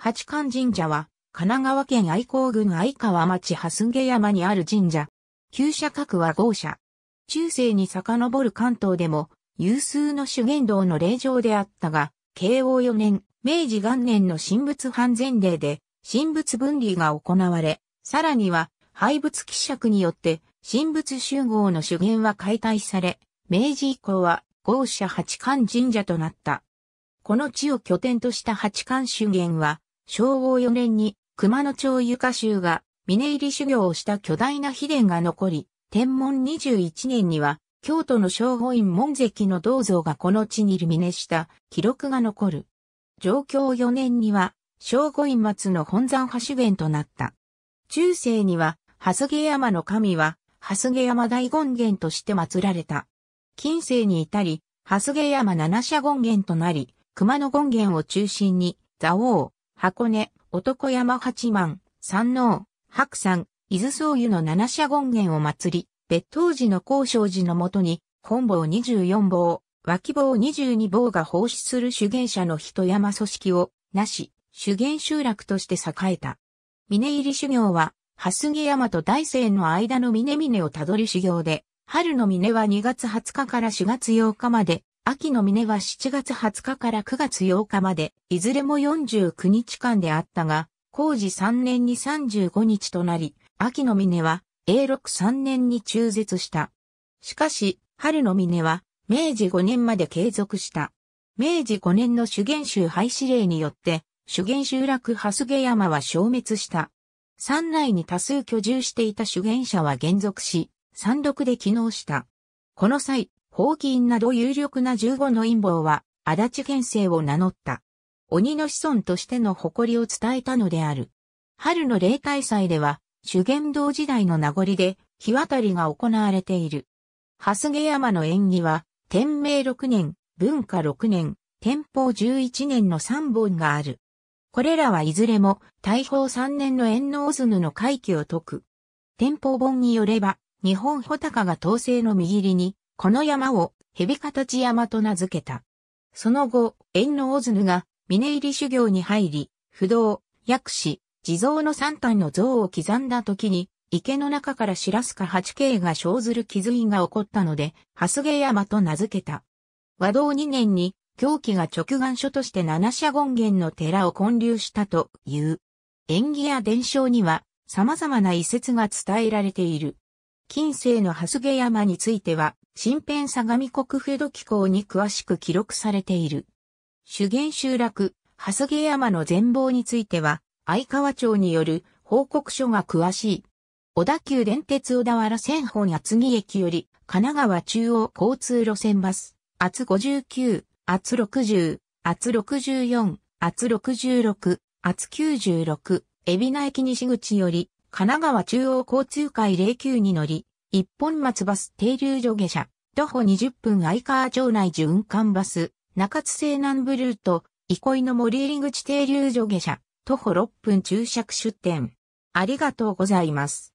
八冠神社は、神奈川県愛甲郡愛川町蓮毛山にある神社。旧社格は豪社。中世に遡る関東でも、有数の修験道の霊場であったが、慶応4年、明治元年の神仏判前例で、神仏分離が行われ、さらには、廃仏希釈によって、神仏集合の修験は解体され、明治以降は、豪社八冠神社となった。この地を拠点とした八冠修験は、昭和4年に熊野町床州が峰入り修行をした巨大な秘伝が残り、天文21年には京都の昭和院門跡の銅像がこの地に峰した記録が残る。上京4年には昭和院松の本山橋弁となった。中世には、蓮毛山の神は、蓮毛山大権現として祀られた。近世に至り、蓮毛山七社権現となり、熊野権現を中心に、蔵王、箱根、男山八幡、山王、白山、伊豆宗湯の七社権現を祭り、別当時の高渉寺のもとに、本坊十四坊、脇坊十二坊が奉仕する主言者の人山組織を、なし、主言集落として栄えた。峰入り修行は、蓮木山と大山の間の峰々をたどり修行で、春の峰は2月20日から4月8日まで、秋の峰は7月20日から9月8日まで、いずれも49日間であったが、工事3年に35日となり、秋の峰は、永禄3年に中絶した。しかし、春の峰は、明治5年まで継続した。明治5年の主元州廃止令によって、主元集落蓮毛山は消滅した。山内に多数居住していた主元者は減属し、山麓で起能した。この際、宝金など有力な15の陰謀は、足立県政を名乗った。鬼の子孫としての誇りを伝えたのである。春の霊大祭では、修験道時代の名残で、日渡りが行われている。蓮毛山の縁起は、天明6年、文化6年、天保11年の3本がある。これらはいずれも、大宝3年の縁のオズヌの回帰を解く。天保本によれば、日本穂高が統制の右利に、この山を蛇形山と名付けた。その後、縁のズヌが峰入り修行に入り、不動、薬師、地蔵の三端の像を刻んだ時に、池の中から白須か八景が生ずる傷印が起こったので、蓮毛山と名付けた。和道2年に、狂気が直眼所として七社権現の寺を建立したという。縁起や伝承には、様々な遺説が伝えられている。近世の蓮毛山については、新編相模国府土機構に詳しく記録されている。主元集落、蓮毛山の全貌については、相川町による報告書が詳しい。小田急電鉄小田原線本厚木駅より、神奈川中央交通路線バス、厚59、厚60、厚64、厚66、厚96、海老名駅西口より、神奈川中央交通会09に乗り、一本松バス停留所下車、徒歩20分相川町内循環バス、中津西南ブルート、憩いの森入り口停留所下車、徒歩6分注釈出店。ありがとうございます。